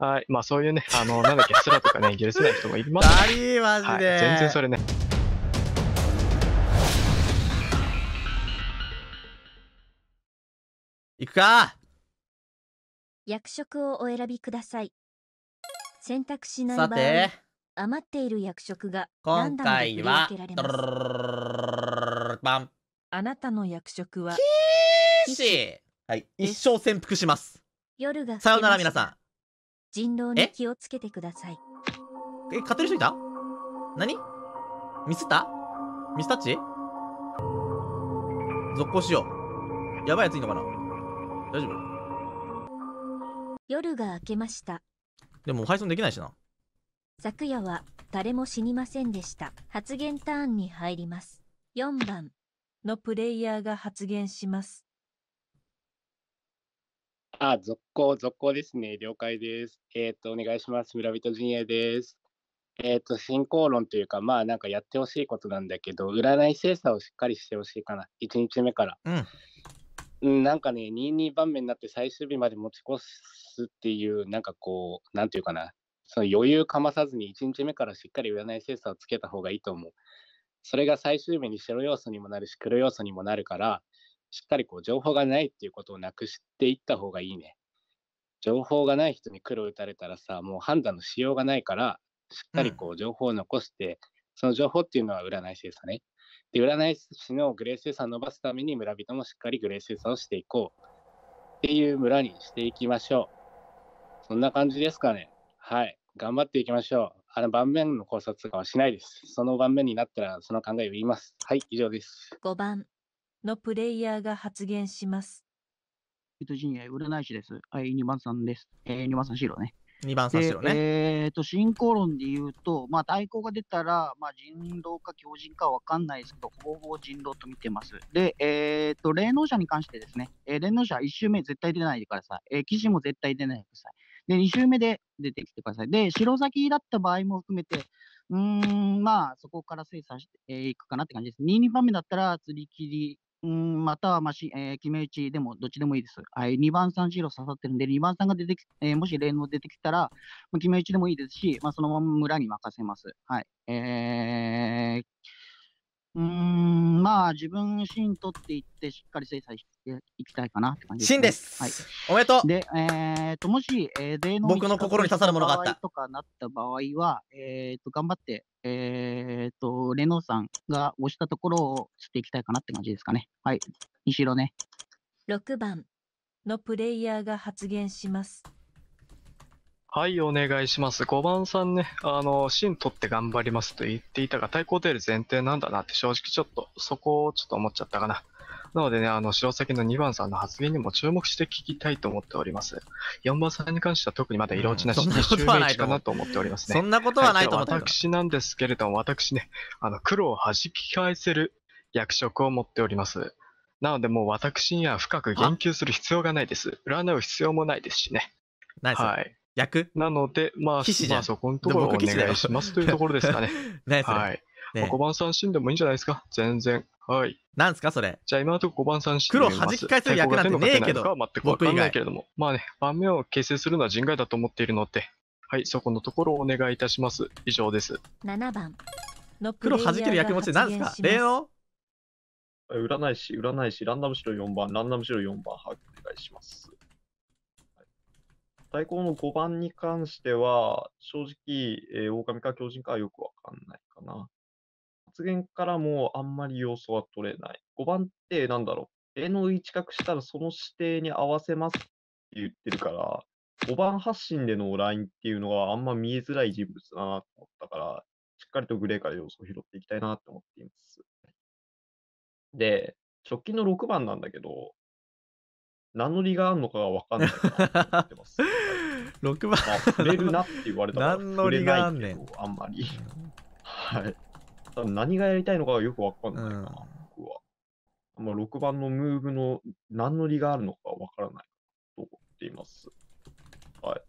はい、まあそういうね、あの、なんだっけ、スラとかね、許せない人もいますありマジで、はい、全然それね。行くか役職をお選びください。選択しない場合、余っている役職が今回は、バン。あなたの役職は、騎士はい、一生潜伏します。夜がさよなら皆さん。人狼に気をつけてください。え、買ってる人いた何ミスったミスタッチ続行しよう。やばいやついいのかな大丈夫夜が明けました。でも配送できないしな。昨夜は誰も死にませんでした。発言ターンに入ります。4番のプレイヤーが発言します。あ、続行、続行ですね。了解です。えっ、と、お願いします。村人陣営です。えっ、と、進行論というか、まあ、なんかやってほしいことなんだけど、占い精査をしっかりしてほしいかな。1日目から。うん。なんかね、22番目になって最終日まで持ち越すっていう、なんかこう、なんていうかな。その余裕かまさずに1日目からしっかり占い精査をつけた方がいいと思う。それが最終日に白要素にもなるし、黒要素にもなるから、しっかりこう情報がないっていうことをなくしていった方がいいね。情報がない人に黒打たれたらさ、もう判断のしようがないから、しっかりこう情報を残して、うん、その情報っていうのは占い師ですね。で、占い師のグレースさを伸ばすために村人もしっかりグレース産をしていこうっていう村にしていきましょう。そんな感じですかね。はい。頑張っていきましょう。あの盤面の考察とかはしないです。その盤面になったらその考えを言います。はい、以上です。5番のプレイヤーが発言します。羊に占い師です。はい、2番さんです。えー、2番さん白ね。2番さん白ね。えっ、ー、と、進行論で言うと、まあ、対抗が出たら、まあ、人狼か狂人かわかんないですけど、ほぼほぼ人狼と見てます。で、えっ、ー、と、霊能者に関してですね、えー、霊能者1周目絶対出ないでください。えー、騎士も絶対出ないでください。で、2周目で出てきてください。で、白崎だった場合も含めて、うん、まあ、そこから精査していくかなって感じです。2、2番目だったら、釣り切りうん、またはまし、えー、決め打ちでもどっちでもいいです。はい、2番、3、白刺さってるんで、2番さんが出てき、えー、もし霊能出てきたら、決め打ちでもいいですし、まあ、そのまま村に任せます。はい。えーうん、まあ、自分芯とっていって、しっかり精査していきたいかなって感じです、ね。芯です。はい。おめでとう。で、えー、と、もし、えー、で能僕の心に刺さるものがあった。とかなった場合は、えー、と、頑張って、えー、と、レノーさんが押したところを釣っていきたいかなって感じですかね。はい。にしろね。6番のプレイヤーが発言します。はい、お願いします。5番さんね、あの、芯取って頑張りますと言っていたが、対抗出る前提なんだなって正直ちょっと、そこをちょっと思っちゃったかな。なのでね、あの、白崎の2番さんの発言にも注目して聞きたいと思っております。4番さんに関しては特にまだ色落ちなし、2周目かなと思っておりますね。そんなことはないと思って私なんですけれども、私ね、あの、黒を弾き返せる役職を持っております。なので、もう私には深く言及する必要がないです。占う必要もないですしね。はい。役なので、まあ、騎士じゃんまあ、そこのところをお願いしますというところですかね。はい。ねまあ、5番三振でもいいんじゃないですか全然。はい。なんすかそれ。じゃあ今のところ5番三振で黒弾き返せる役なんてねえけど。全く分かんないけれども。まあね、盤面を形成するのは人外だと思っているので、はい、そこのところをお願いいたします。以上です。7番の黒弾ける役持ちなんすか発言占い師、占い師、ランダム白料4番、ランダム白料4番、はいお願いします。対抗の5番に関しては、正直、えー、狼か狂人かはよくわかんないかな。発言からもあんまり要素は取れない。5番ってなんだろう。絵の近くしたらその指定に合わせますって言ってるから、5番発信でのラインっていうのはあんま見えづらい人物だなと思ったから、しっかりとグレーから要素を拾っていきたいなと思っています。で、直近の6番なんだけど、名乗りがあるのかがわかんないなってます。6 番。あ、触れるなって言われたら触れないけど、あんまり。はい。何がやりたいのかがよくわかんないかな、うん、僕は。まあ、6番のムーブの何乗りがあるのかわからないと思っています。はい。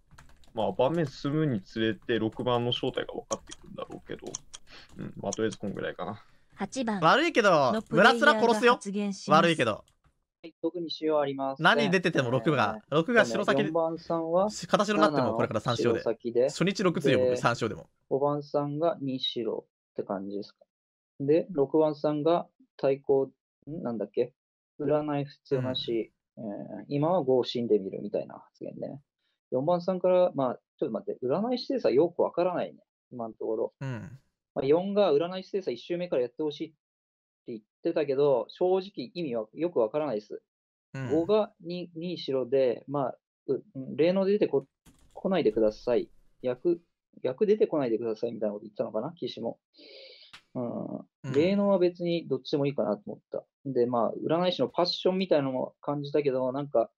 まあ、盤面進むにつれて6番の正体が分かってくるんだろうけど、うん、まあ、とりあえずこんぐらいかな。8番悪いけど、村すら殺すよ。悪いけど。はい、特に塩あります。何出てても6が、6が白先で、4番さんは形になってもこれから3勝で。白で初日6つで僕3勝でも。5番さんが2白って感じですか。で、6番さんが対抗、なんだっけ占い普通なし、うん、えー、今は合心で見るみたいな発言ね。4番さんから、まあ、ちょっと待って、占い指定さよくわからないね、今のところ。うんまあ、4が占い指定さ1周目からやってほしいって言ってたけど、正直意味はよくわからないです。うん、5が 2, 2しろで、まあ、例の出てここないでください。役、役出てこないでくださいみたいなこと言ったのかな、岸も。うん、霊能は別にどっちでもいいかなと思った。で、まあ、占い師のパッションみたいなのも感じたけど、なんか、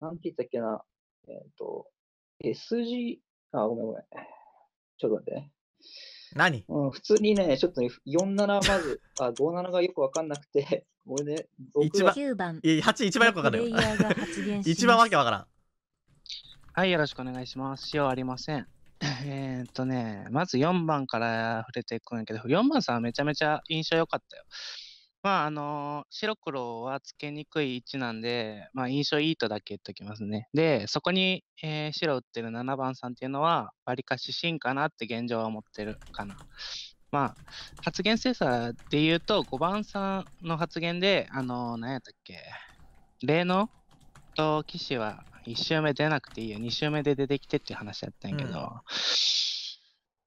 なんて言ったっけな、えっ、ー、と、SG、あ、ごめんごめん。ちょっと待って。何、うん、普通にね、ちょっと、ね、47まず、あ、57がよくわかんなくて、俺 ね、一番、9番。8、一番よくわかんないよ。一番わけわからん。はい、よろしくお願いします。しようありません。えー、っとね、まず4番から触れていくんやけど、4番さんめちゃめちゃ印象良かったよ。まあ、あの、白黒はつけにくい位置なんで、まあ、印象いいとだけ言っときますね。で、そこに、えー白打ってる7番さんっていうのは、わりかし審かなって現状は思ってるかな。まあ、発言精査で言うと、5番さんの発言で、あの、何やったっけ、例の騎士は1周目出なくていいよ、2周目で出てきてっていう話やったんやけど、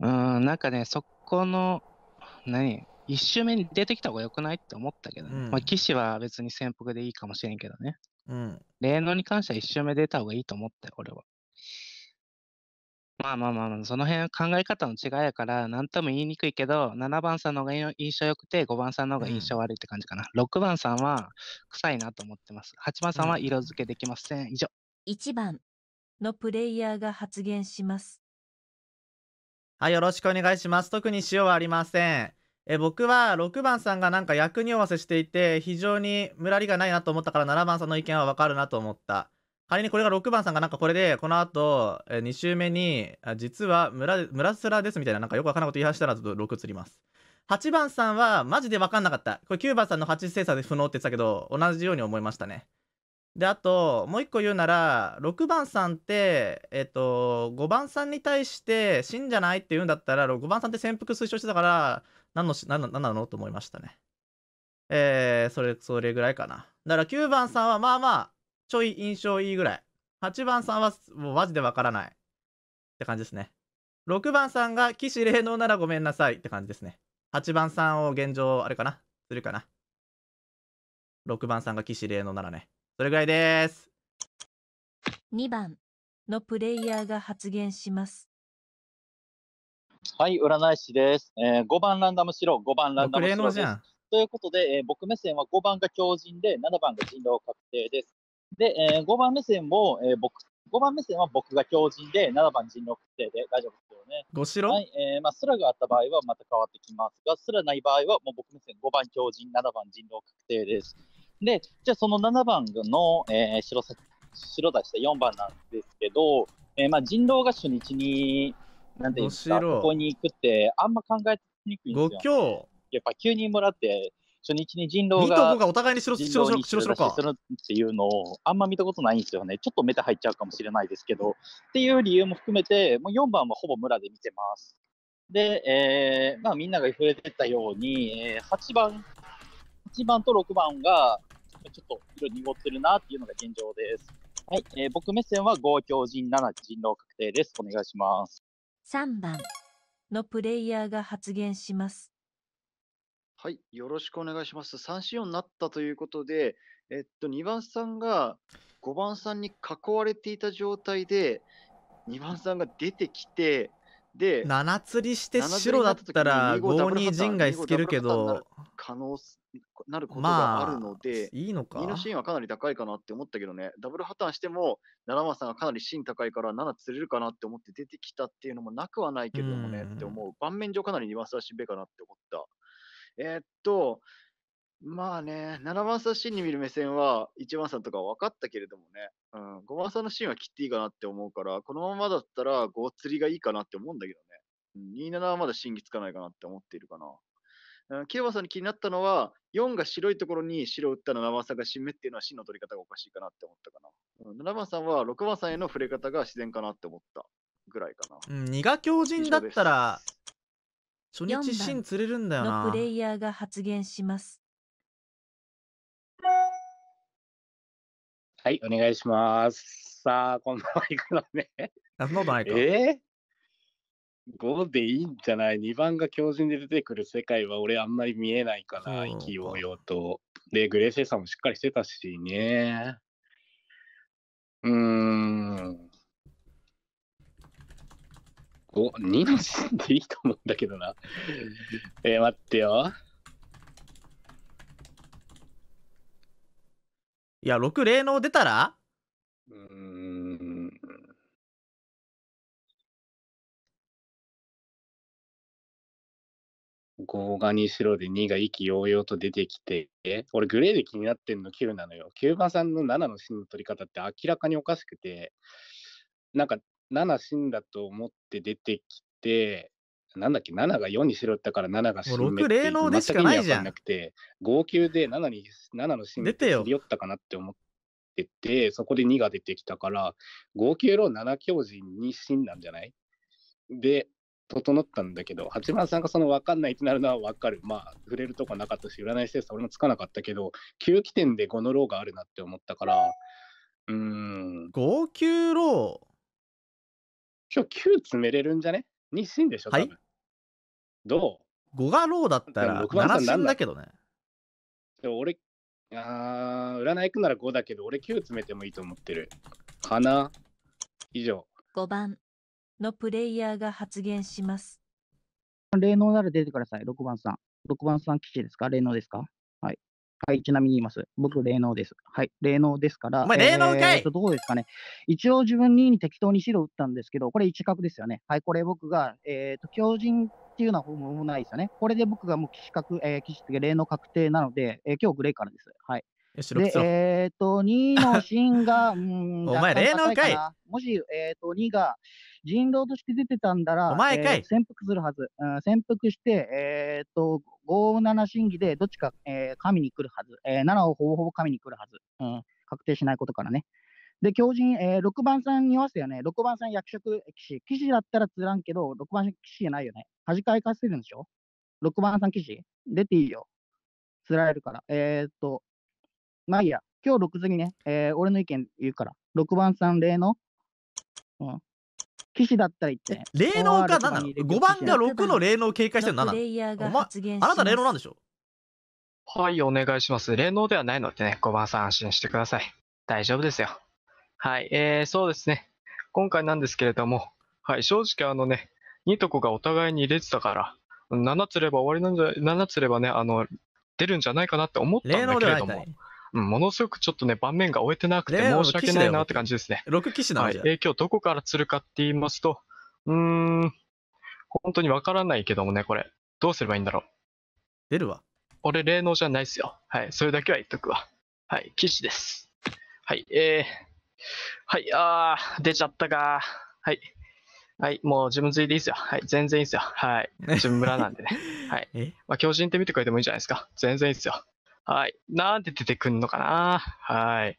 うーん、なんかね、そこの、何一周目に出てきた方が良くないって思ったけどね。うんまあ、騎士は別に潜伏でいいかもしれんけどね。うん。霊能に関しては一周目出た方がいいと思ったよ、俺は。まあまあまあ、その辺考え方の違いやから、なんとも言いにくいけど、7番さんの方が印象良くて、5番さんの方が印象悪いって感じかな。うん、6番さんは臭いなと思ってます。8番さんは色付けできません。以上。1番のプレイヤーが発言します。はい、よろしくお願いします。特に塩はありません。え僕は6番さんがなんか役に合わせしていて非常にムラりがないなと思ったから7番さんの意見はわかるなと思った仮にこれが6番さんがなんかこれでこの後と2周目に実はムラスらですみたいななんかよくわからないこと言い始したらちょっと6釣ります8番さんはマジでわかんなかったこれ9番さんの8精査で不能って言ってたけど同じように思いましたねであともう一個言うなら6番さんってえっ、と5番さんに対して死んじゃないって言うんだったら5番さんって潜伏推奨してたから何のし、何なのと思いましたね。えー、それ、それぐらいかな。だから9番さんはまあまあ、ちょい印象いいぐらい。8番さんはもうマジでわからない。って感じですね。6番さんが、士霊能ならごめんなさいって感じですね。8番さんを現状、あれかなするかな。6番さんが士霊能ならね。それぐらいです。2番のプレイヤーが発言します。はい、占い師です。えー、5番ランダム白、5番ランダム白です。ということで、えー、僕目線は5番が強人で、7番が人狼確定です。で、えー、5番目線も、えー、僕、5番目線は僕が強人で、7番人狼確定で大丈夫ですよね。5白はい、えー、まあ、スラがあった場合はまた変わってきますが、スラない場合はもう僕目線5番強人、7番人狼確定です。で、じゃあその7番の、えー、白白出した4番なんですけど、えー、まあ人狼が初日に、なんていうんですか、ここに行くって、あんま考えにくいんですよ、やっぱ急にもらって、初日に人狼が。がお互いに白白白白白か。するっていうのを、あんま見たことないんですよね。ちょっとメタ入っちゃうかもしれないですけど、っていう理由も含めて、もう4番はほぼ村で見てます。で、えーまあ、みんなが触れてたように、えー、8番、8番と6番が、ちょっと色濁ってるなっていうのが現状です。はい、えー、僕目線は豪強人7人狼確定です。お願いします。3番のプレイヤーが発言します。はい、よろしくお願いします。3、4になったということで、えっと、2番さんが5番さんに囲われていた状態で、2番さんが出てきて、で、7釣りして白だったら5に陣外つけるけど、可能なることがあるので、まあ、いいのか2のシーンはかなり高いかなって思ったけどね、ダブル破綻しても、7番さんがかなりシーン高いから、7釣れるかなって思って出てきたっていうのもなくはないけどもねって思う、盤面上かなり番差しべかなって思った。えー、っと、まあね、7番さんシーンに見る目線は1番さんとか分かったけれどもね、うん、5番さんのシーンは切っていいかなって思うから、このままだったら5釣りがいいかなって思うんだけどね、27はまだ審議つかないかなって思っているかな。キヨバさんに気になったのは、4が白いところに白を打った7番さんが死めっていうのは死の取り方がおかしいかなって思ったかな。7番さんは6番さんへの触れ方が自然かなって思ったぐらいかな。うん、二が強靭だったら、初日芯釣れるんだよな。のプレイヤーが発言します。はい、お願いします。さあ、こんばんはいくのね。そんないか。えー5でいいんじゃない ?2 番が強靭で出てくる世界は俺あんまり見えないかな、意気揚々と。で、グレーセイさんもしっかりしてたしね。うーん。5、2のシーンでいいと思うんだけどな。えー、待ってよ。いや、6、霊能出たら国ガニシロで2が意気揚々と出てきて、俺グレーで気になってんの9なのよ。キューバさんの7の芯の取り方って明らかにおかしくて、なんか7芯だと思って出てきて、なんだっけ、7が4にしろったから7が死ぬ。6霊能でしかないじゃん。なくて、号泣で7に、7の死ぬって寄ったかなって思ってて、そこで2が出てきたから、号泣ロー7強人に死んだんじゃないで、整ったんだけど、八幡さんがその分かんないってなるのは分かる。まあ、触れるとこなかったし、占い施設俺もつかなかったけど、9起点で5のローがあるなって思ったから、うん。5、9ロー今日9詰めれるんじゃね日進でしょ、はい、どう ?5 がローだったら7進だけどね。でも俺、あ占い行くなら5だけど、俺9詰めてもいいと思ってる。かな以上。5番。のプレイヤーが発言します。霊能なら出てください、6番さん。6番さん、騎士ですか霊能ですかはい。はい、ちなみに言います。僕、霊能です。はい、霊能ですから。お前、霊能かい、えー、どうですかね。一応、自分に適当に白打ったんですけど、これ、一角ですよね。はい、これ、僕が、えっ、ー、と、狂人っていうのはもぼないですよね。これで僕がもう、騎士格、えー、騎士って霊能確定なので、えー、今日、グレーからです。はい。よで、えっ、ー、と、2のンが、うん、お前、霊能かいもし、えっ、ー、と、2が人狼として出てたんだら、お前かい、えー、潜伏するはず。うん、潜伏して、えっ、ー、と、57審議でどっちか、えー、神に来るはず。えー、7をほぼほぼ神に来るはず。うん、確定しないことからね。で、狂人、えー、6番さんに合わせよね。6番さん役職、騎士。騎士だったら釣らんけど、6番騎士じゃないよね。恥かいかせるんでしょ ?6 番さん騎士出ていいよ。釣られるから。えー、っと、まあいいや、今日6時にね、えー、俺の意見言うから、6番さん、例の、うん、騎士だったら言って、ね。霊能か何なの ?5 番が6の霊能警戒してるの何あなた霊能なんでしょはい、お願いします。霊能ではないのでね、5番さん安心してください。大丈夫ですよ。はい、えー、そうですね。今回なんですけれども、はい、正直あのね、2とこがお互いに入れてたから、7つれば終わりなんじゃ、7つればね、あの、出るんじゃないかなって思ったんだけれども。霊能ではないものすごくちょっとね、盤面が終えてなくて申し訳ないなって感じですね。6騎士なのじゃ、はい、影響どこから釣るかって言いますと、うん、本当にわからないけどもね、これ。どうすればいいんだろう。出るわ。俺、霊能じゃないっすよ。はい、それだけは言っとくわ。はい、騎士です。はい、えー、はい、あー、出ちゃったか。はい。はい、もう自分ついでいいですよ。はい、全然いいですよ。はい。自分村なんでね。はい。まあ、強人って見てくれてもいいじゃないですか。全然いいですよ。はい。なんで出てくんのかなはい。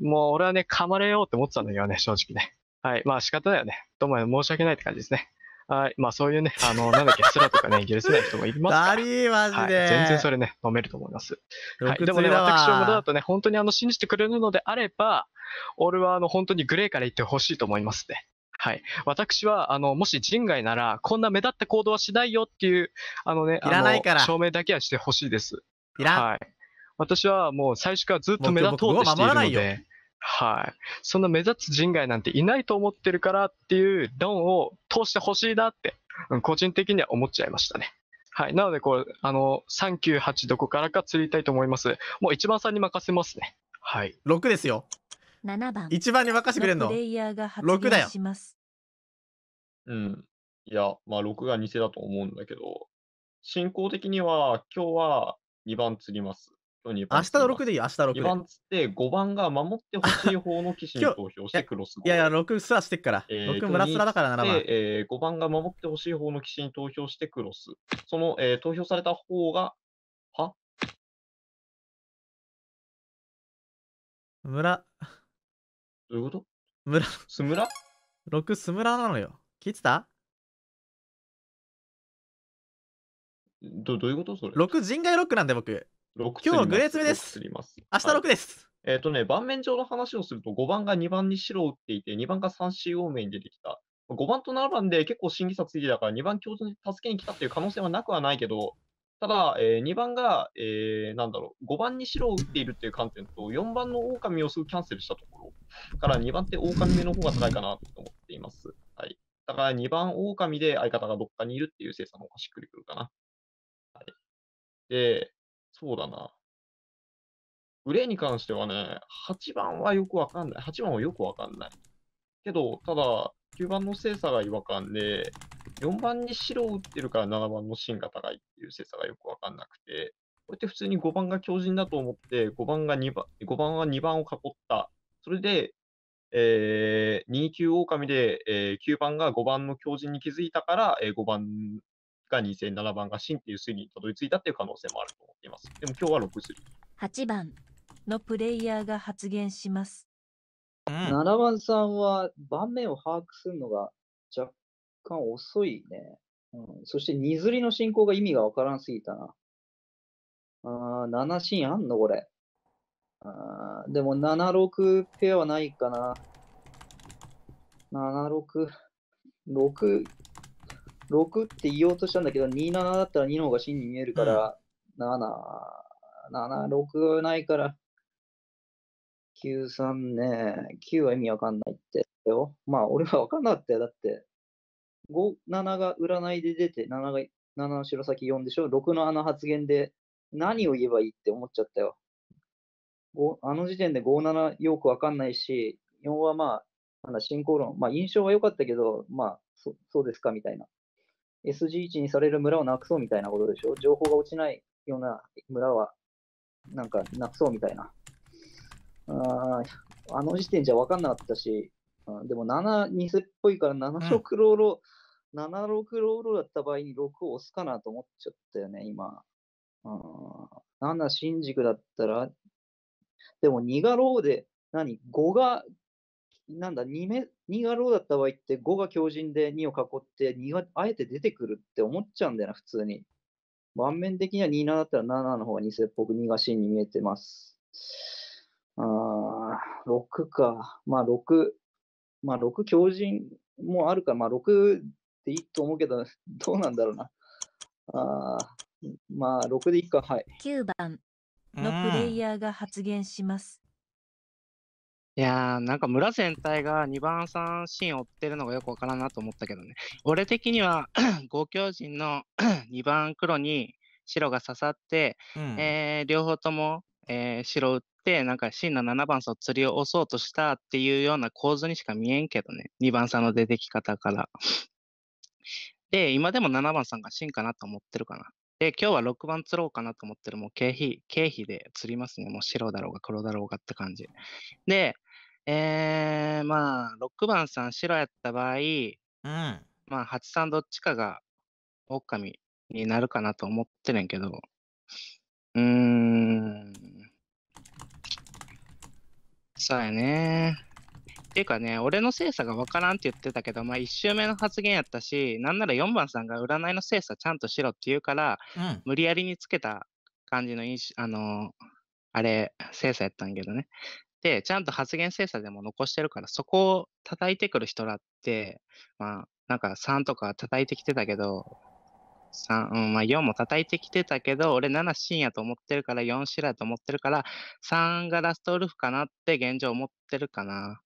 もう俺はね、噛まれようって思ってたんだけどね、正直ね。はい。まあ仕方だよね。どうも申し訳ないって感じですね。はい。まあそういうね、あの、なんだっけ、スラとかね、許せない人もいますから。りマジはい、全然それね、飲めると思います。はい、でもね、私は無駄だとね、本当にあの信じてくれるのであれば、俺はあの本当にグレーから言ってほしいと思いますね。はい、私はあのもし人外なら、こんな目立った行動はしないよっていう、あのね、いらないから証明だけはしてほしいです。はい。私はもう最初からずっと目立とうとしているので、はい。そな目立つ人外なんていないと思ってるからっていうンを通してほしいなって、個人的には思っちゃいましたね。はい。なので、これ、あの、398どこからか釣りたいと思います。もう一番さんに任せますね。はい。6ですよ。7番。一番に任せてくれんの。レイヤーが6だよ。うん。いや、まあ6が偽だと思うんだけど、進行的には今日は2番釣ります。今日2番明日の6でいい、明日6で。2番釣って、5番が守ってほしい方の騎士に投票してクロスいやいや、6すらしてっから。えー、6村すらだから7番。えー、5番が守ってほしい方の騎士に投票してクロス。その、えー、投票された方が、は村。どういうこと村。すむら ?6 すむらなのよ。聞いてたどどういうことそれ6人外ロックなんで僕今日のグレー詰めです明日6です、はい、えっ、ー、とね盤面上の話をすると5番が2番に白を打っていて2番が 3C 多めに出てきた5番と7番で結構審議差ついてたから2番強盗に助けに来たっていう可能性はなくはないけどただ、えー、2番が、えー、なんだろう5番に白を打っているっていう観点と4番の狼をすぐキャンセルしたところから2番って狼目の方が高いかなと思っています。はい、だから2番狼で相方がどっかにいるっていう精査の方がしっくりくるかな。で、そうだな。グレーに関してはね、8番はよくわかんない。8番はよくわかんない。けど、ただ、9番の精査が違和感で、4番に白を打ってるから7番の芯が高いっていう精査がよくわかんなくて、こうやって普通に5番が強靭だと思って、5番が2番、5番は2番を囲った。それで、えー、2級狼で、えー、9番が5番の強靭に気づいたから、えー、5番が2 0 7番が真っていう推理にたどり着いたっていう可能性もあると思っています。でも今日は6推理。8番のプレイヤーが発言します。うん、7番さんは盤面を把握するのが若干遅いね。うん、そして2釣りの進行が意味がわからんすぎたな。あ7シンあんのこれ。あでも76ペアはないかな。76。6 6って言おうとしたんだけど、27だったら2の方が真に見えるから、うん、7、7、6がないから、93ね、9は意味わかんないってよ。まあ、俺はわかんなかったよ。だって、5、7が占いで出て、7が、7の白先4でしょ ?6 のあの発言で何を言えばいいって思っちゃったよ。あの時点で57よくわかんないし、4はまあ、なん進行論、まあ印象は良かったけど、まあそ、そうですかみたいな。SG1 にされる村をなくそうみたいなことでしょ情報が落ちないような村は、なんか、なくそうみたいな。ああの時点じゃ分かんなかったし、うん、でも7、偽っぽいから76ローロ、うん、76ローロだった場合に6を押すかなと思っちゃったよね、今。うん、7、新宿だったら、でも2がローで、何 ?5 が、なんだ、2, 2がローだった場合って、5が強靭で2を囲って、2があえて出てくるって思っちゃうんだよな、普通に。盤面的には27だったら7の方が世っぽく2が真に見えてます。あ6か。まあ6。まあ6強靭もあるから、まあ6でいいと思うけど、どうなんだろうな。あまあ6でいいか、はい。9番のプレイヤーが発言します。いやー、なんか村全体が2番、3シーン追ってるのがよくわからんなと思ったけどね。俺的には五強陣の2 番黒に白が刺さって、うん、えー、両方とも、えー、白打って、なんか真の7番を釣りを押そうとしたっていうような構図にしか見えんけどね。2番さんの出てき方から。で、今でも7番さんが真かなと思ってるかな。で、今日は6番釣ろうかなと思ってる、もう経費、経費で釣りますね。もう白だろうが黒だろうがって感じ。で、えー、まあ、6番さん白やった場合、うん。まあ、8、三どっちかが狼になるかなと思ってるんけど、うーん。そうやね。っていうかね、俺の精査が分からんって言ってたけど、まあ、1周目の発言やったし、なんなら4番さんが占いの精査ちゃんとしろって言うから、うん。無理やりにつけた感じのあのーあれ、精査やったんやけどね。で、ちゃんと発言精査でも残してるから、そこを叩いてくる人らって、まあ、なんか3とか叩いてきてたけど、3、うん、まあ4も叩いてきてたけど、俺7シーンやと思ってるから、4シーラと思ってるから、3がラストウルフかなって現状思ってるかな。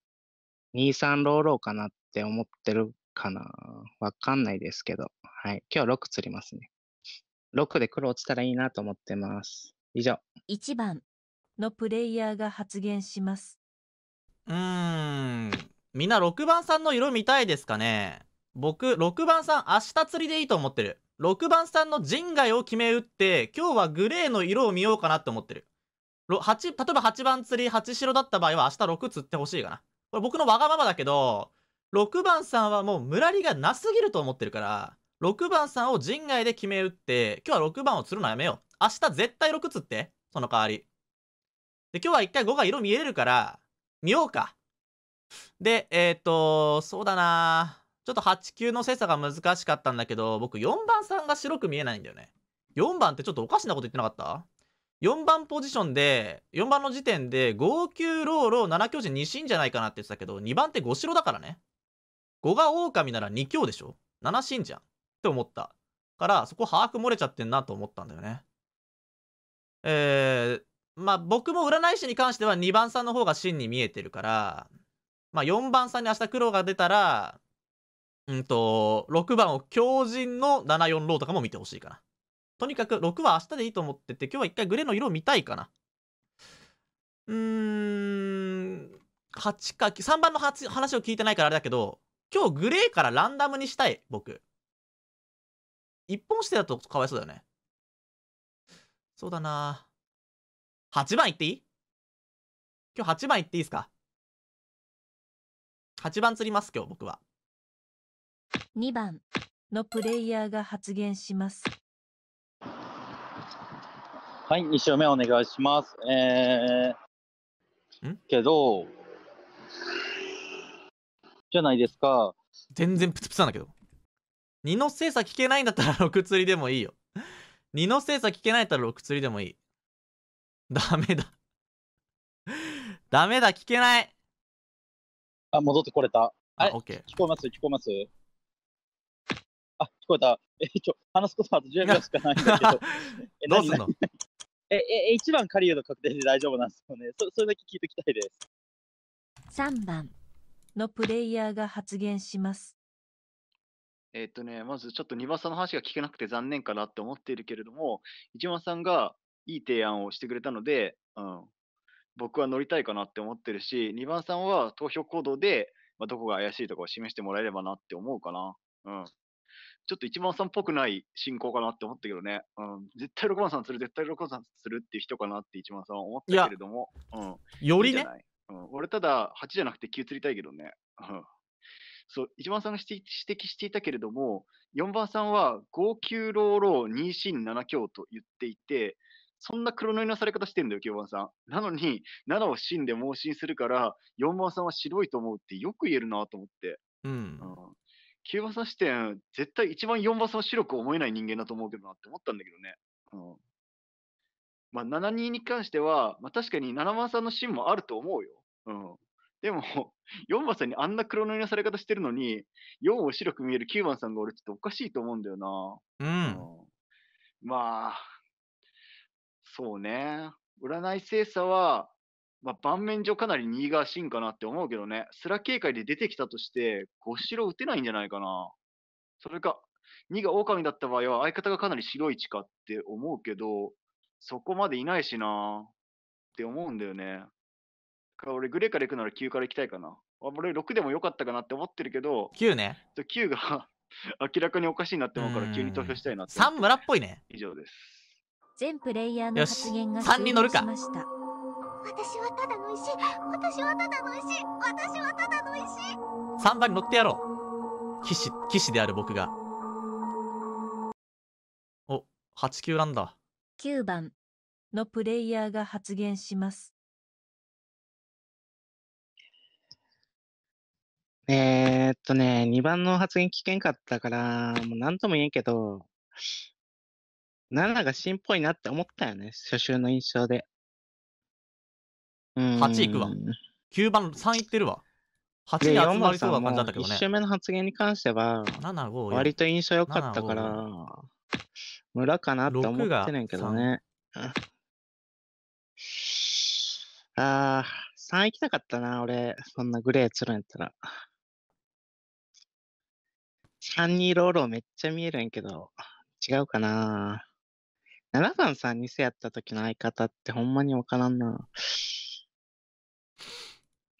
2、3ローローかなって思ってるかな。わかんないですけど。はい。今日6釣りますね。6で黒落ちたらいいなと思ってます。以上。1番。のプレイヤーが発言します。うーん。みんな6番さんの色見たいですかね僕、6番さん明日釣りでいいと思ってる。6番さんの陣外を決め打って、今日はグレーの色を見ようかなって思ってる。例えば8番釣り、8白だった場合は明日6釣ってほしいかな。これ僕のわがままだけど、6番さんはもうムラリがなすぎると思ってるから、6番さんを陣外で決め打って、今日は6番を釣るのやめよう。明日絶対6釣って、その代わり。で、今日は一回5が色見えれるから、見ようか。で、えっ、ー、と、そうだなちょっと8、9の精査が難しかったんだけど、僕4番さんが白く見えないんだよね。4番ってちょっとおかしなこと言ってなかった ?4 番ポジションで、4番の時点で、5、9、ローロー、7強陣2進じゃないかなって言ってたけど、2番って5白だからね。5が狼なら2強でしょ ?7 進じゃん。って思った。から、そこ把握漏れちゃってんなと思ったんだよね。えー、まあ僕も占い師に関しては2番さんの方が真に見えてるから、まあ4番さんに明日黒が出たら、うんと、6番を強靭の74ローとかも見てほしいかな。とにかく6は明日でいいと思ってて、今日は一回グレーの色を見たいかな。うーん、8か、3番の話を聞いてないからあれだけど、今日グレーからランダムにしたい、僕。一本してだとかわいそうだよね。そうだな8番いっていい今日8番いっていいですか ?8 番釣ります今日僕は。2番のプレイヤーが発言します。はい、2勝目お願いします。えーん、けど、じゃないですか。全然プツプツなんだけど。二の精査聞けないんだったら6釣りでもいいよ。二の精査聞けないんだったら6釣りでもいい。ダメだダメだ、聞けない。あ、戻ってこれた。あオッケー。聞こえます聞こえますあ、聞こえた。え、ちょ、話すことあと10秒しかないんだけど。えどうすんの え、え、1番リウの確定で大丈夫なんですよね。そそれだけ聞いておきたいです。3番のプレイヤーが発言します。えっとね、まずちょっと2番さんの話が聞けなくて残念かなって思っているけれども、一番さんが、いい提案をしてくれたので、うん、僕は乗りたいかなって思ってるし、2番さんは投票行動で、まあ、どこが怪しいとかを示してもらえればなって思うかな。うん。ちょっと1番さんっぽくない進行かなって思ったけどね。うん。絶対6番さんする、絶対6番さんするっていう人かなって1番さんは思ったけれども。うん。よりねいい。うん、俺ただ8じゃなくて9釣りたいけどね。うん。そう、1番さんが指摘していたけれども、4番さんは5、9、ローロー、2、進、7強と言っていて、そんな黒塗りのされ方してるんだよ、9番さん。なのに、7を死んで盲信するから、4番さんは白いと思うってよく言えるなと思って。うん。9番さん視点、絶対一番4番さんは白く思えない人間だと思うけどなって思ったんだけどね。うんまあ、7人に関しては、まあ、確かに7番さんの真もあると思うよ。うん、でも、4番さんにあんな黒塗りのされ方してるのに、4を白く見える9番さんが俺ちょっとおかしいと思うんだよな。うん、うん、まあ、そうね。占い精査は、まあ、盤面上かなり新が進かなって思うけどね、スラ警戒で出てきたとして、5白打てないんじゃないかな。それか、2が狼だった場合は相方がかなり白い地かって思うけど、そこまでいないしなって思うんだよね。から俺グレーから行くなら9から行きたいかな。俺6でもよかったかなって思ってるけど、9ね。9が 明らかにおかしいなって思うから急に投票したいなってって。3村っぽいね。以上です。全プレイヤーの発言が3に乗るか私はただの石私はただの石私はただの石3番に乗ってやろう騎士騎士である僕がお八9なんだ9番のプレイヤーが発言しますえー、っとね2番の発言聞けんかったからもう何とも言えんけど7が新っぽいなって思ったよね、初週の印象で。うん。8いくわ。9番3いってるわ。8に集まりそうな感じだったけどね。1週目の発言に関しては、割と印象良かったから、村かなって思ってねんけどね。ああ、3行きたかったな、俺。そんなグレーつるんやったら。3にロールをめっちゃ見えるんやけど、違うかな。7番さん2世やった時の相方ってほんまにわからんな。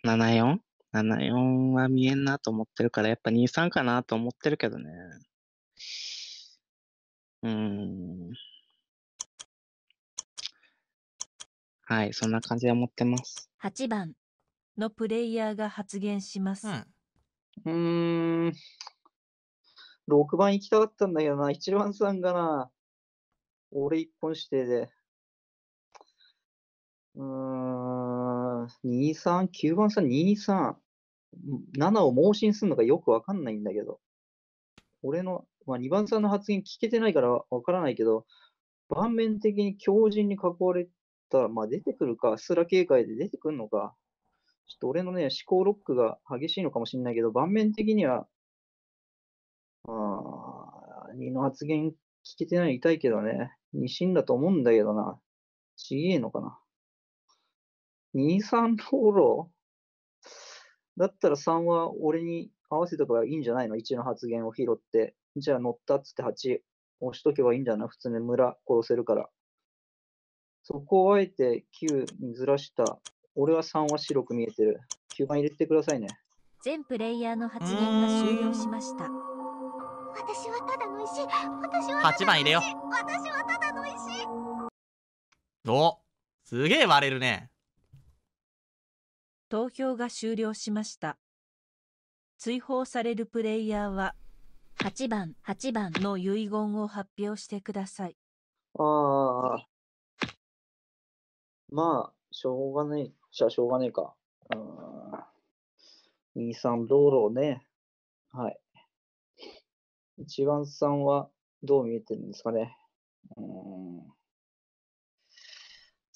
74?74 は見えんなと思ってるから、やっぱ23かなと思ってるけどね。うん。はい、そんな感じで思ってます。8番のプレイヤーが発言します。うん。うーん6番行きたかったんだけどな、1番さんがな、俺一本指定で、うーん、2-3、9番さん、2 3 7を盲信するのかよくわかんないんだけど、俺の、まあ、2番さんの発言聞けてないからわからないけど、盤面的に強靭に囲われたら、まあ出てくるか、すら警戒で出てくるのか、ちょっと俺のね、思考ロックが激しいのかもしれないけど、盤面的には、あ2の発言聞けてない痛いけどね。2進だと思うんだけどな。ちげえのかな。2、3フォローだったら3は俺に合わせとかがいいんじゃないの ?1 の発言を拾って。じゃあ乗ったっつって8押しとけばいいんじゃない普通に村殺せるから。そこをあえて9にずらした。俺は3は白く見えてる。9番入れてくださいね。全プレイヤーの発言が終了しました。私はただ石私は8番入れよ私はただの石おすげえ割れるね投票が終了しました追放されるプレイヤーは8番8番の遺言を発表してくださいああまあしょうがないじゃしょうがないかうん23道路ねはい一番さんはどう見えてるんですかね。うん。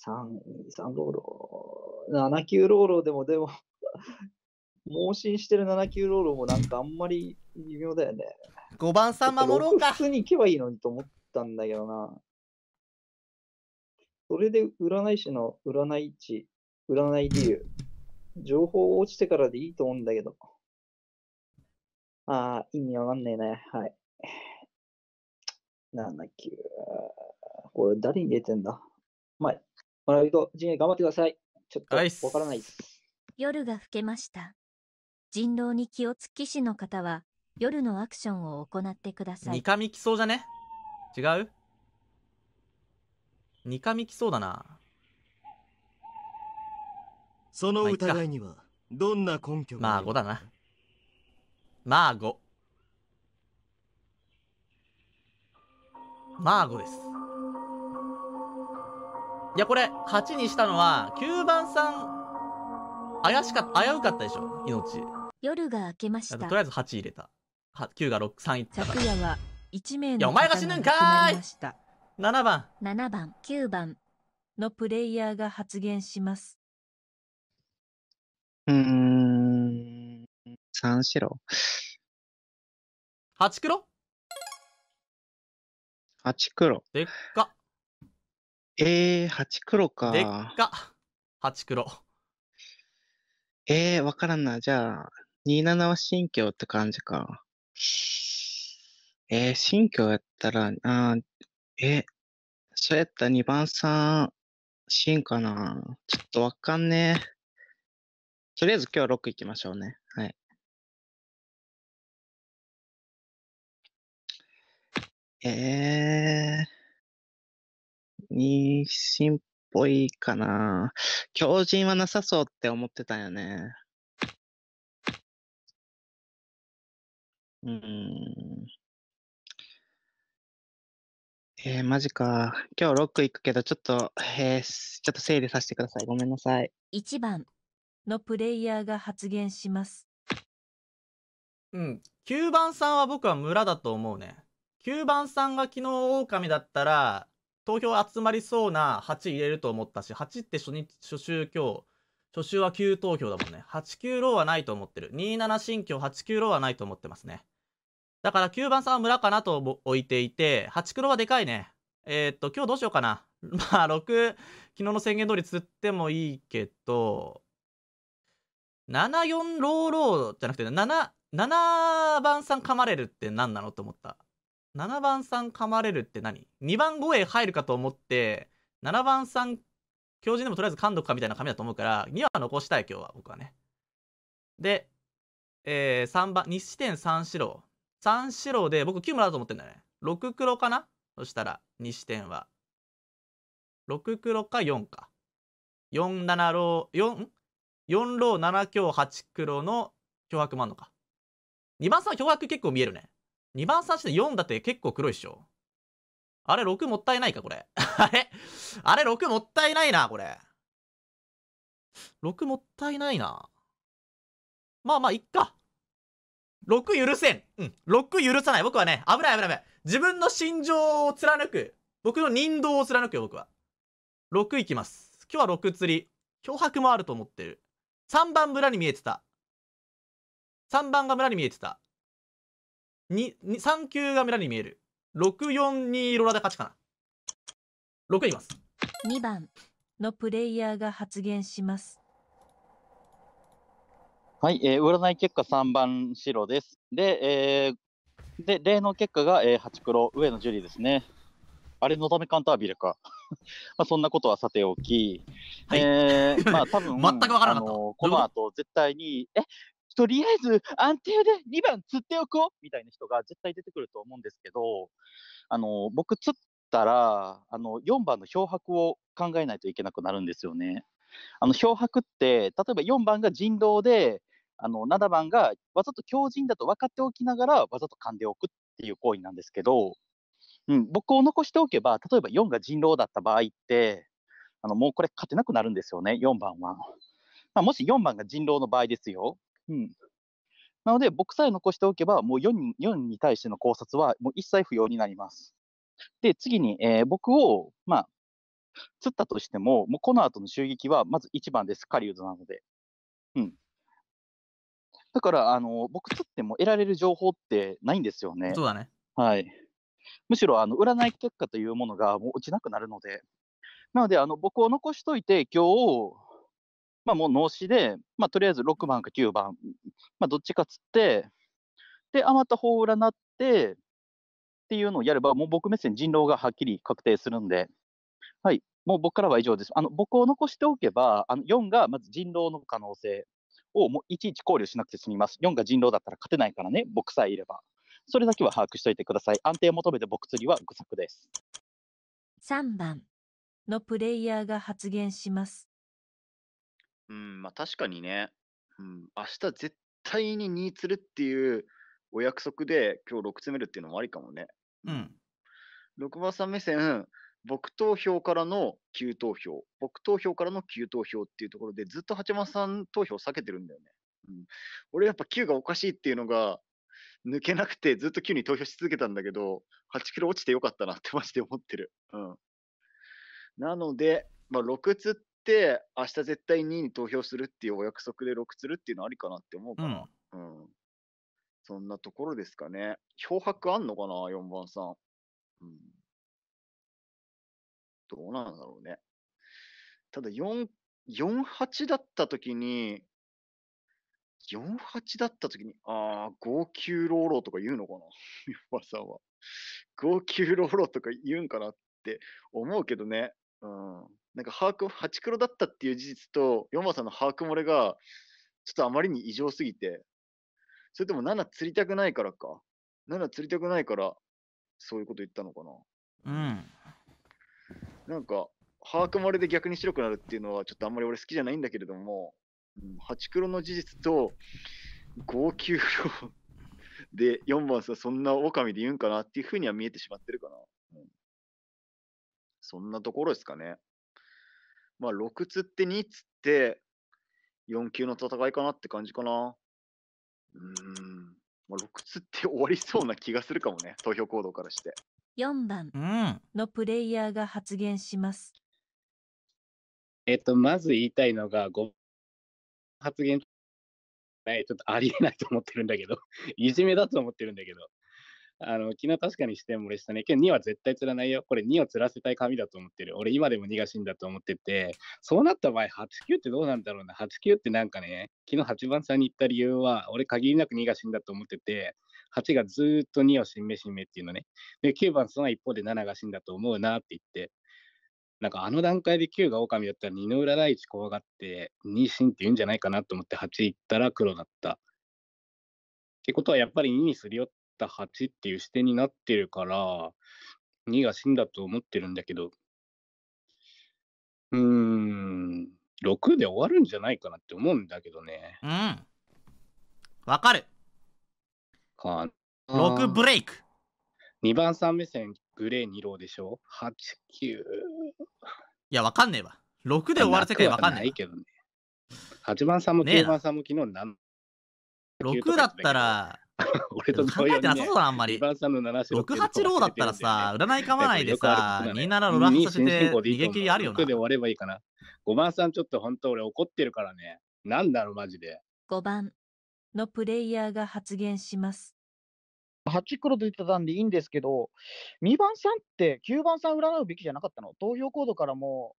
3、3ローロー。7級ローローでも、でも盲信してる7級ローローもなんかあんまり微妙だよね。5番さん守ろうか。普通に行けばいいのにと思ったんだけどな。それで占い師の占い値、占い理由、情報落ちてからでいいと思うんだけど。ああ、意味わかんないね。はい。なんだっけ。これ誰に出てんだまあ、マラビ陣営頑張ってください。ちょっとわからないです。夜が更けました。人狼に気をつきしの方は、夜のアクションを行ってください。ニカミ来そうじゃね違うニカミ来そうだな。その疑いには、どんな根拠がまあ、5だな。マーゴマーゴですいやこれ8にしたのは9番さん怪しかった危うかったでしょ命夜が明けましたとりあえず8入れた9が63いったから昨夜は1名のいやお前が死ぬんかーい7番7番9番のプレイヤーが発言しますうん三四郎。八黒八黒。でっか。えー、八黒か。でっか。八黒。えー、わからんな。じゃあ、27は新居って感じか。えー、新居やったら、あえ、そうやったら2番さん、新かな。ちょっとわかんねえ。とりあえず今日は6いきましょうね。はい。えー、妊娠っぽいかな。強靭はなさそうって思ってたよね。うん。えー、マジか。今日6行くけど、ちょっと、えー、ちょっと整理させてください。ごめんなさい。1番のプレイヤーが発言します。うん。9番さんは僕は村だと思うね。9番さんが昨日狼だったら、投票集まりそうな8入れると思ったし、8って初日、初週今日、初週は9投票だもんね。8、9ローはないと思ってる。27新居、8、9ローはないと思ってますね。だから9番さんは村かなと置いていて、8黒はでかいね。えー、っと、今日どうしようかな。まあ、6、昨日の宣言通り釣ってもいいけど、7、4ローローじゃなくて、7、7番さん噛まれるって何なのと思った。7番さん噛まれるって何 ?2 番護衛入るかと思って、7番さん、教授でもとりあえず噛んどくかみたいな紙だと思うから、2は残したい、今日は、僕はね。で、えー、3番、西点3白。3白で、僕9もらうと思ってんだよね。6黒かなそしたら、西点は。6黒か4か。4、七郎、4? 4ロ7強8黒の脅迫もあんのか。2番さんは脅迫結構見えるね。2番3して4だって結構黒いっしょ。あれ、6もったいないか、これ。あ れあれ、6もったいないな、これ。6もったいないな。まあまあ、いっか。6許せん。うん。6許さない。僕はね、危ない危ない危ない。自分の心情を貫く。僕の人道を貫くよ、僕は。6いきます。今日は6釣り。脅迫もあると思ってる。3番村に見えてた。3番が村に見えてた。3球が村に見える。6、4、2ローラで勝ちかな。6います。2番のプレイヤーが発言します。はい、えー占い結果3番白です。で、えーで、例の結果が、えー、8黒、上野樹里ですね。あれ、のためカンタービルか。まあ、そんなことはさておき、はいえーまあ、多分 全くわからなかったあのこの後、絶対に、え、とりあえず安定で2番釣っておこうみたいな人が絶対出てくると思うんですけど、あの、僕釣ったら、あの、4番の漂白を考えないといけなくなるんですよね。あの、漂白って、例えば4番が人道で、あの、7番がわざと強靭だと分かっておきながら、わざと噛んでおくっていう行為なんですけど、うん、僕を残しておけば、例えば4が人狼だった場合って、あの、もうこれ勝てなくなるんですよね、4番は。まあ、もし4番が人狼の場合ですよ。うん。なので、僕さえ残しておけば、もう 4, に世に対しての考察はもう一切不要になります。で、次に、えー、僕を、まあ、釣ったとしても、もうこの後の襲撃はまず1番です、狩人なので。うん。だから、あの、僕釣っても得られる情報ってないんですよね。そうだね。はい。むしろ、あの、占い結果というものがもう落ちなくなるので。なので、あの、僕を残しといて、今日、まあ、もう脳死で、まあ、とりあえず6番か9番、まあ、どっちかつって、で、余った方を占ってっていうのをやれば、もう僕目線人狼がはっきり確定するんで、はい、もう僕からは以上です。あの僕を残しておけば、あの4がまず人狼の可能性をもういちいち考慮しなくて済みます。4が人狼だったら勝てないからね、僕さえいれば。それだけは把握しておいてください。安定を求めて僕釣りは愚策です。3番のプレイヤーが発言します。うん、まあ確かにね、うん、明日絶対に2釣るっていうお約束で今日6詰めるっていうのもありかもね。うん。6番さん目線、僕投票からの急投票、僕投票からの急投票っていうところでずっと八幡さん投票避けてるんだよね。うん、俺やっぱ9がおかしいっていうのが抜けなくてずっと9に投票し続けたんだけど、8キロ落ちてよかったなってマジで思ってる。うん。なので、まあ、6つっ、明日絶対2位に投票するっていうお約束で録つるっていうのありかなって思うかな。うん、うん、そんなところですかね。漂白あんのかな、4番さん。うん、どうなんだろうね。ただ4、48だったときに、48だったときに、ああ、号泣ローローとか言うのかな、4 番さんは。号泣ローローとか言うんかなって思うけどね。うん。なんか把握、ハチクロだったっていう事実と、ヨマさんの把握漏れが、ちょっとあまりに異常すぎて、それとも7釣りたくないからか。7釣りたくないから、そういうこと言ったのかな。うん。なんか、把握漏れで逆に白くなるっていうのは、ちょっとあんまり俺好きじゃないんだけれども、ハチクロの事実と、号泣ロで4番さ、んそんな狼で言うんかなっていうふうには見えてしまってるかな。うん、そんなところですかね。まあ、6つって2つって、4級の戦いかなって感じかな。うーん。まあ、6つって 終わりそうな気がするかもね、投票行動からして。4番のプレイヤーが発言します。うん、えっと、まず言いたいのが、5発言、はちょっとありえないと思ってるんだけど、いじめだと思ってるんだけど。あの昨日確かに視点漏れしたね。けど2は絶対釣らないよ。これ2を釣らせたい紙だと思ってる。俺今でも2が死んだと思ってて、そうなった場合、89ってどうなんだろうな。89ってなんかね、昨日8番さんに行った理由は、俺限りなく2が死んだと思ってて、8がずっと2を死んめ死んめっていうのね。で、9番その一方で7が死んだと思うなって言って、なんかあの段階で9が狼だったら二の裏第一怖がって2んって言うんじゃないかなと思って8行ったら黒だった。ってことはやっぱり2にすり寄った8っていう視点になってるから、2が死んだと思ってるんだけど、うーん、6で終わるんじゃないかなって思うんだけどね。うん。わかる。か6ブレイク。2番3目線、グレー2郎でしょ ?8、9。いや、わかんねえわ。6で終わる世界わかんないけどね。8番さんも9番3も昨日何6だったら 俺と考えてなさそうだあんまり。六八郎だったらさ、占いかまないでさ、2七ロランさせて、逃げ切りあるよな。で終わればいいかな。5番さん、ちょっと本当俺怒ってるからね。なんだろう、マジで。5番のプレイヤーが発言します。8黒と言ってたんでいいんですけど、2番さんって9番さん占うべきじゃなかったの投票コードからも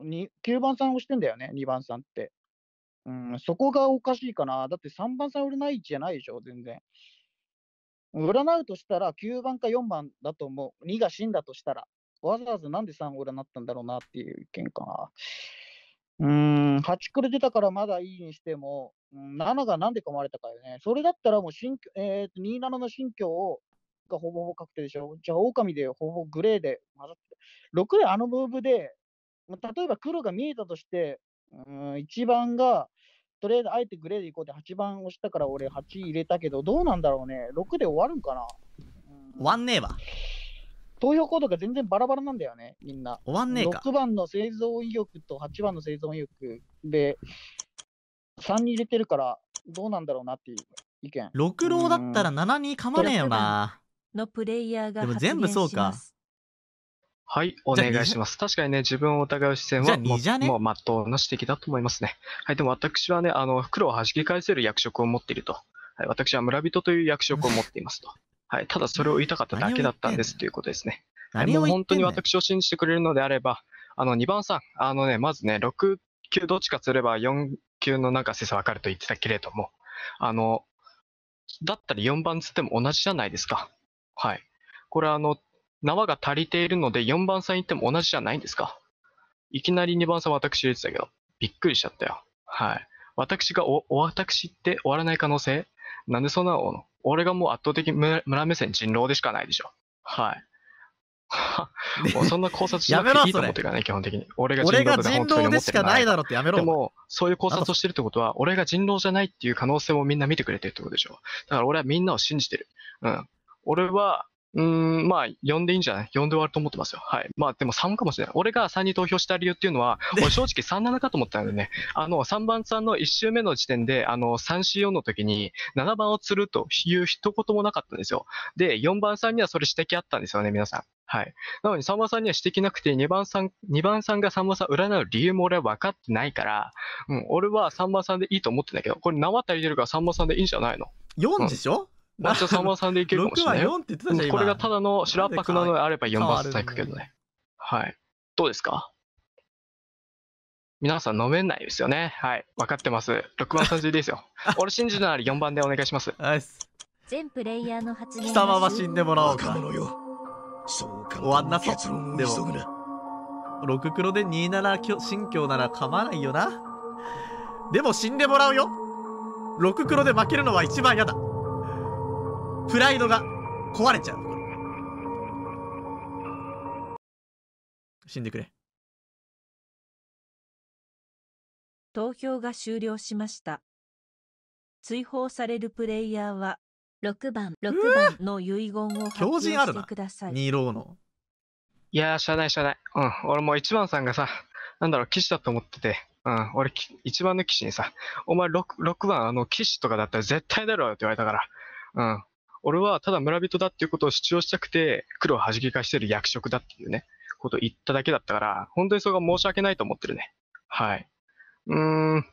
9番さんをしてんだよね、2番さんって。うん、そこがおかしいかな。だって3番さん占いじゃないでしょ、全然。占うとしたら9番か4番だと思う。2が死んだとしたら。わざわざなんで3を占ったんだろうなっていう意見かな。うん、8くれ出たからまだいいにしても、7がなんでかまれたかよね。それだったらもう新、えー、27の新居がほぼほぼ確定でしょ。じゃあ、狼でほぼグレーで混ざって。6であのムーブで、例えば黒が見えたとして、うん、1番がとりあえずあえてグレーでいこうって8番押したから俺8入れたけど、どうなんだろうね。6で終わるんかな。終わんねえわ。投票行動が全然バラバラなんだよね、みんな。終わんねえか。6番の製造意欲と8番の製造意欲で、3に入れてるから、どうなんだろうなっていう意見。6郎だったら7にかまねえよな。のプレイヤーがでも全部そうか。はい、お願いします。確かにね、自分を疑う視線はもう、ねもうまっうな指摘だと思いますね。はい、でも私はね、あの、黒を弾き返せる役職を持っていると。はい、私は村人という役職を持っていますと。はい、ただそれを言いたかっただけだったんですということですね。はい、何もをう言っ本当に私を信じてくれるのであれば、あの、2番さん、あのね、まずね、6級どっちかすれば4級のなんか性差分かると言ってたけれども、あの、だったら4番つっても同じじゃないですか。はい。これあの、縄が足りているので4番さん行っても同じじゃないんですかいきなり2番さん私入れてたけど、びっくりしちゃったよ。はい。私がお、お私って終わらない可能性なんでそんなの俺がもう圧倒的村目線人狼でしかないでしょ。はい。もうそんな考察しなくていいと思ってるからね、基本的に。俺が人狼で本当に思っない。だろってやめろ。でも、そういう考察をしてるってことは、俺が人狼じゃないっていう可能性もみんな見てくれてるってことでしょ。だから俺はみんなを信じてる。うん。俺は、うん、まあ、4でいいんじゃない ?4 で終わると思ってますよ。はい。まあ、でも3かもしれない。俺が3に投票した理由っていうのは、俺正直37かと思ったのでね、あの、3番さんの1周目の時点で、あの、3C4 の時に、7番を釣るという一言もなかったんですよ。で、4番さんにはそれ指摘あったんですよね、皆さん。はい。なのに3番さんには指摘なくて、2番さん、2番さんが3番さん占う理由も俺は分かってないから、うん、俺は3番さんでいいと思ってんだけど、これ縄足りてるから3番さんでいいんじゃないの ?4 でしょ、うん抹茶3番三でいけるかもしれないよ。はって言ってたじゃん、これがただの白圧迫なのであれば4番スタイクけどね。はい。どうですか皆さん飲めないですよね。はい。分かってます。6番3十ですよ。俺信じるなら4番でお願いします。ナイス。全プレイヤーの発言貴様は死んでもらおうか。終わんなそう。でも、6黒で2ょ、新境なら構わないよな。でも死んでもらうよ。6黒で負けるのは一番嫌だ。プライドが壊れちゃう。死んでくれ。投票が終了しました。追放されるプレイヤーは6番6番の遺言を発表してください。二郎の。いやー、しゃあないしゃあない。うん、俺も一番さんがさ、なんだろう、騎士だと思ってて、うん、俺、一番の騎士にさ、お前 6, 6番、あの、騎士とかだったら絶対だろよって言われたから、うん、俺はただ村人だっていうことを主張したくて、黒を弾き返してる役職だっていうね、ことを言っただけだったから、本当にそれが申し訳ないと思ってるね。はい。うーん。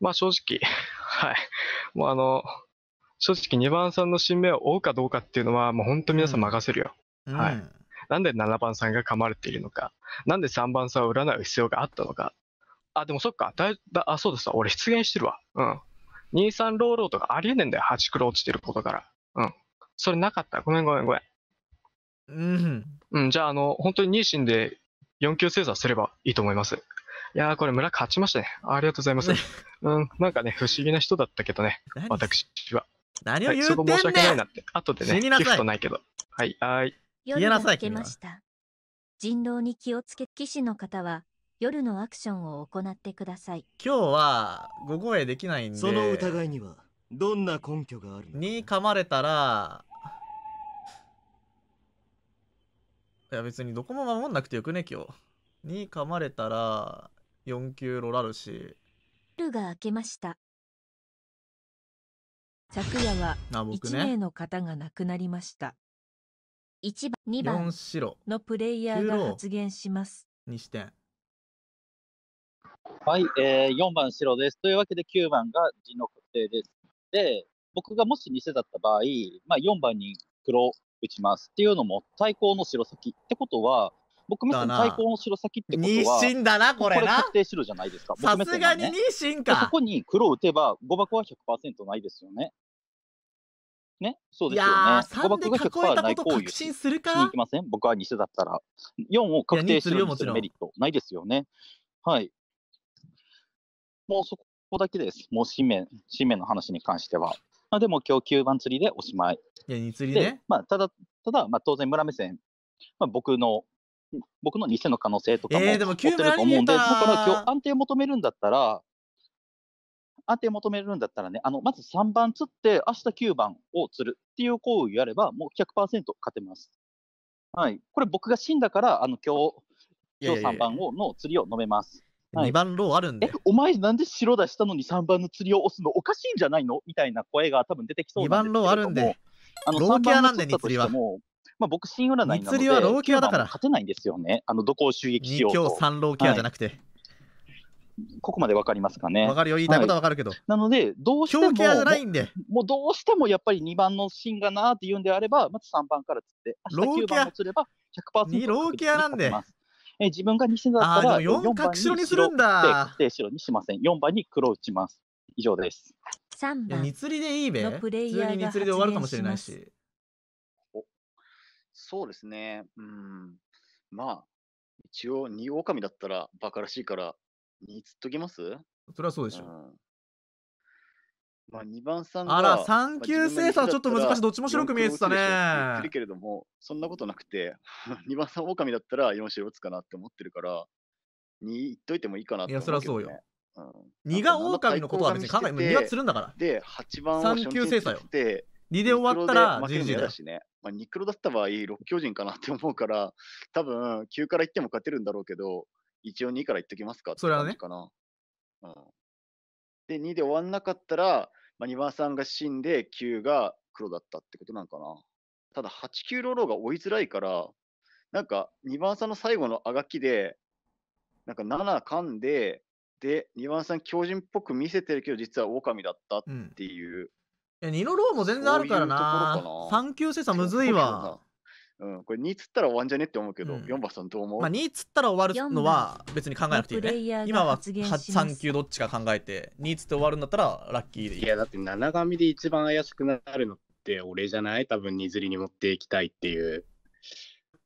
まあ正直 はい。もうあの、正直2番さんの新名を追うかどうかっていうのは、もう本当皆さん任せるよ。うん、はい。なんで7番さんが噛まれているのか、なんで3番さんを占う必要があったのか。あ、でもそっか、だだあ、そうです俺出現してるわ。うん。23ローローとかありえねえんだよ、8黒落ちてることから。うん。それなかった。ごめんごめんごめん。うん。うん、じゃあ、あの、本当に妊娠で4級正座すればいいと思います。いやー、これ村勝ちましたね。ありがとうございます。うん、なんかね、不思議な人だったけどね、私は。何を言うてんねん、はい、そこ申し訳ないなって。後でね、ギフトないけど。はい、はい。言えなさい、君は。人狼に気をつけ、騎士の方は、夜のアクションを行ってください。今日は、ご声できないんで。その疑いには、どんな根拠があるに噛まれたらいや別にどこも守んなくてよくね今日に噛まれたら4級ロラルしルが明けました昨夜は1名の方が亡くなりました、1番2番のプレイヤーが発言します2点はい、えー、4番白ですというわけで9番が字の固定ですで、僕がもし偽だった場合、まあ、4番に黒打ちますっていうのも対抗の白先ってことは、僕目線対抗の白先ってことは、日清だな、これな。確定白じゃないですか。さすがに日清か。そこに黒打てば、誤爆は100%ないですよね。ね、そうですよね。誤爆が100%ない行為。確信するか。いきません僕は偽だったら。4を確定白にするメリットないですよね。はい。もうそこだけです。もう新面、新面の話に関しては。まあ、でも今日9番釣りでおしまい。いや、2釣りね。まあ、ただ、ただ、まあ、当然村目線、まあ、僕の、僕の偽の可能性とかも持ってると思うんで、えー、でだから今日安定求めるんだったら、安定求めるんだったらね、あのまず3番釣って、明日9番を釣るっていう行為をやれば、もう100%勝てます。はい、これ、僕が死んだから、あの今日今日3番をの釣りを飲めます。はい、2番ローあるんで。お前なんで白出したのに3番の釣りを押すのおかしいんじゃないのみたいな声が多分出てきそうなんですけど2番ローあるんで。あのローキャなんで、2釣りは。まあ、僕、新占いなので、釣りはローキアだから。勝てないんですよね。あの、どこを襲撃しようと。2強3ローキアじゃなくて。はいここまでわかりますかね。わかるよ、言いたいことはわかるけど、はい。なので、どうしても、じゃないんでもうどうしてもやっぱり2番の芯がなーって言うんであれば、まず3番から釣って、明日9番釣れば100%ローキアなんで。えー、自分が2線だったら4番白にするんだで白にしません4番に黒打ちます以上です3番いや2釣りでいいべ普通に2釣りで終わるかもしれないしそうですねうんまあ一応2狼だったらバカらしいから2釣っときますそれはそうでしょ、うんまあ、2番さんがあら、3級生さはちょっと難しい、どっちも白く見えてたね。てるけれども、そんなことなくて、2 番さん狼だったら4白打つかなって思ってるから、2いっといてもいいかなって、ね、いや、そりゃそうよ。うん、2が狼のことは別に考え、2はするんだから。で、8番を3級生さよ。2で終わったら10時だしね。まあ、2黒だった場合、6強陣かなって思うから、多分9からいっても勝てるんだろうけど、一応2からいっときますかって感じかな。それはね。うん、で、2で終わんなかったら、まあ、2番さんが死んで9が黒だったってことなんかな。ただ8、9ロロが追いづらいから、なんか2番さんの最後のあがきで、なんか7噛んで、で、2番さん狂人っぽく見せてるけど、実は狼だったっていう。うん、い2のローも全然あるからな。3級さん、むずいわ。うん、これ2つったら終わんじゃねって思うけど、うん、4番さんどう思う、まあ、2つったら終わるのは別に考えなくていいね。今は3球どっちか考えて、2つって終わるんだったらラッキーでいい。いや、だって七神で一番怪しくなるのって俺じゃない多分、2ずりに持っていきたいっていう。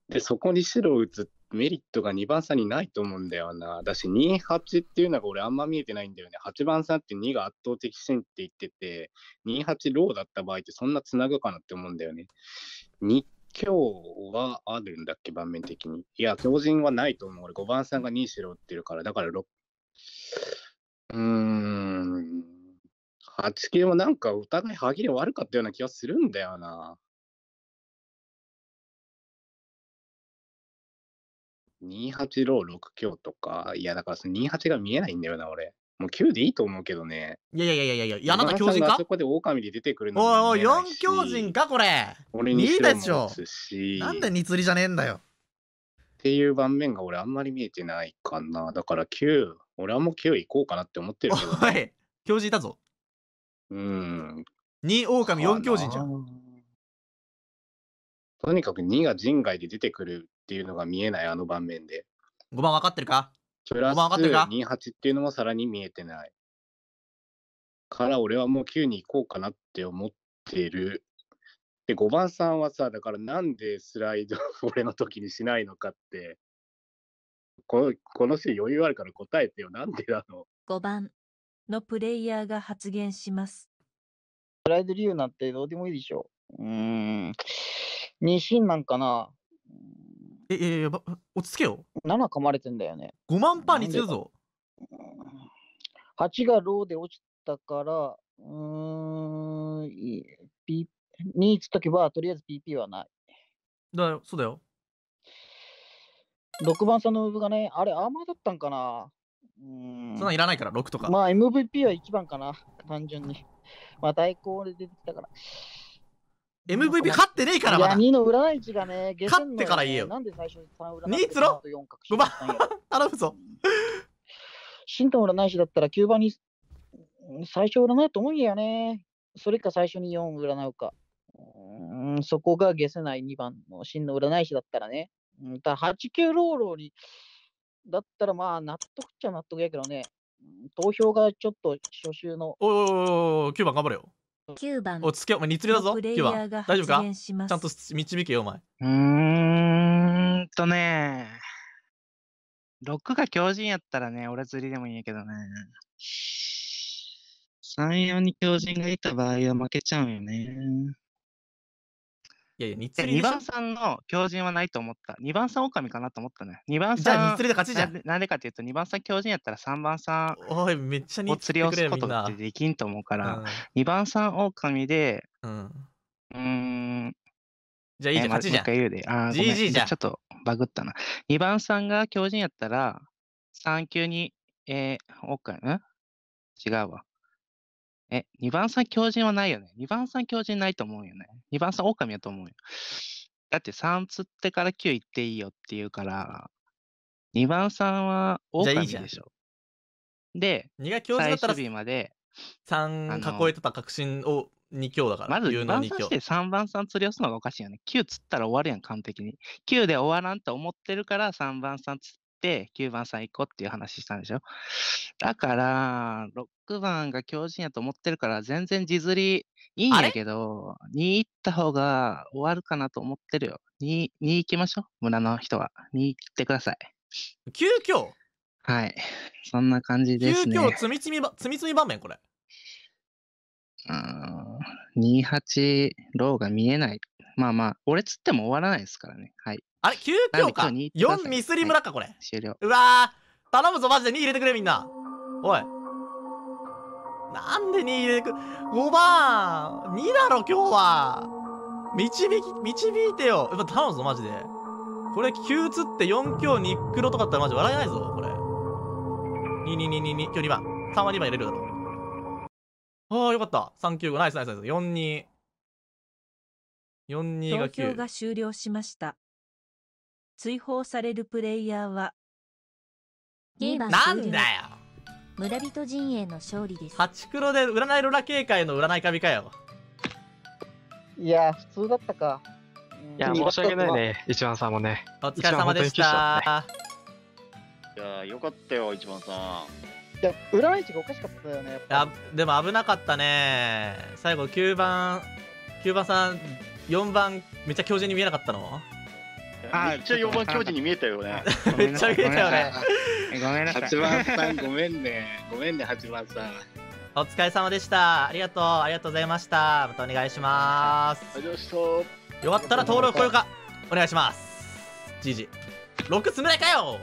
で、そこに白を打つメリットが2番差にないと思うんだよな。だし、2、8っていうのが俺あんま見えてないんだよね。8番差って2が圧倒的線って言ってて、2、8ローだった場合ってそんなつなぐかなって思うんだよね。2っ今日はあるんだっけ、盤面的に。いや、強人はないと思う。俺、5番さんが西郎打ってるから、だから6、うーん、8系もなんかお互い歯切れ悪かったような気がするんだよな。28ロー6強とか、いや、だからその28が見えないんだよな、俺。もう9でいいと思うけどね。いやいやいやいやいや、山田教授かそこで狼で出てくるのおいおい、四強人かこれ俺にいいでしょなんで二釣りじゃねえんだよっていう盤面が俺あんまり見えてないかな。だから9、俺はもう9行こうかなって思ってるけど、ね、はい、教授いたぞ。うん。2狼4強人じゃん。とにかく2が人外で出てくるっていうのが見えないあの盤面で。5番分かってるかプラス28っていうのもさらに見えてない。から俺はもう9に行こうかなって思ってる。で、5番さんはさ、だからなんでスライド 俺の時にしないのかって、このこの人余裕あるから答えてよ。なんでだろう。5番のプレイヤーが発言します。スライド理由なんてどうでもいいでしょう。うん。2進なんかな。え、いやいや落ち着けよ。7噛まれてんだよね。5万パーにするぞ。8がローで落ちたから、うーん、いにつときは、とりあえず PP はない。だよ、そうだよ。6番さんのムーブがね、あれ、アーマーだったんかなうんそんなんいらないから、6とか。まあ、MVP は1番かな、単純に。まあ、対抗で出てきたから。MVP 勝ってねえからまだ。いや、2の占い師がね、勝ってから言えよ。なんで最初に3占い師2つろ ?5 番、頼むぞ。シン占い師だったら9番に最初占うと思うんやね。それか最初に4占うか。うん、そこがゲせない2番の真の占い師だったらね。うん、ただ8、9ローローに、だったらまあ納得っちゃ納得やけどね。投票がちょっと初週の。おいおいおおい、9番頑張れよ。9番おつけお前釣りだぞ9番大丈夫かちゃんと導けよお前うーんとね6が強靭やったらね俺釣りでもいいんやけどね34に強靭がいた場合は負けちゃうよねいやいや、日釣り2番さんの狂人はないと思った。2番さん狼かなと思ったね。2番じゃあ、さ日ん釣りで勝ちじゃんん。でなんでかというと、2番さん狂人やったら3番さおい、めっちゃん日釣りをすることって。できんと思うから、2番さん狼で、うん。うーん、じゃあいいじゃん、勝ちじゃん。回あ GG じゃんちょっとバグったな。2番さんが狂人やったら、3級に、えー、狼、ん違うわ。え、2番さん強靭はないよね。2番さん強靭ないと思うよね。2番さん狼やと思うよ。だって3釣ってから9行っていいよって言うから、2番さんは狼でしょ。いいで、2が強靭だったら最終日まで3囲えてた確信を2強だから。まず2番さんして3番さん釣り寄すのがおかしいよね。9釣ったら終わるやん、完璧に。9で終わらんと思ってるから3番さん釣っ、9番さん行こうっていう話したんでしょ。だから、6番が強靭やと思ってるから、全然地釣りいいんやけど、2行った方が終わるかなと思ってるよ。2、2行きましょう。村の人は。2行ってください。急遽はい。そんな感じですね。急遽積み積みば、積み積み場面これ。うん、28ローが見えない。まあまあ、俺つっても終わらないですからね。はい。あれ ?9 強か ?4 ミスリ村か、これ。終了。うわー。頼むぞ、マジで2入れてくれ、みんな。おい。なんで2入れてく、5番 !2 だろ、今日は。導き、導いてよ。やっぱ頼むぞ、マジで。これ、9つって4強2黒とかったらマジ笑えないぞ、これ。22222、今日2番。3は2番入れるだろああ、よかった。395、ナイスナイスナイス。42。42が9。が終了しました。追放されるプレイヤーはゲーバーなんだよ村人陣営の勝利ですハ黒で占いロラ警戒の占い神かよいや普通だったかいや申し訳ないね一番さんもねお疲れ様でした、ね、いやよかったよ一番さんいや、占い師がおかしかったよね。いや、でも危なかったね。最後、9番、9番さん、4番、めっちゃ強靭に見えなかったのあめっちゃ4番教授に見えたよね。めっちゃ見えたよね。ごめんなさい。8番さん、ごめんね。ごめんね、8番さん。お疲れ様でした。ありがとう、ありがとうございました。またお願いします。よかったら登録、高評価、お願いします。じじ。6つ目かよ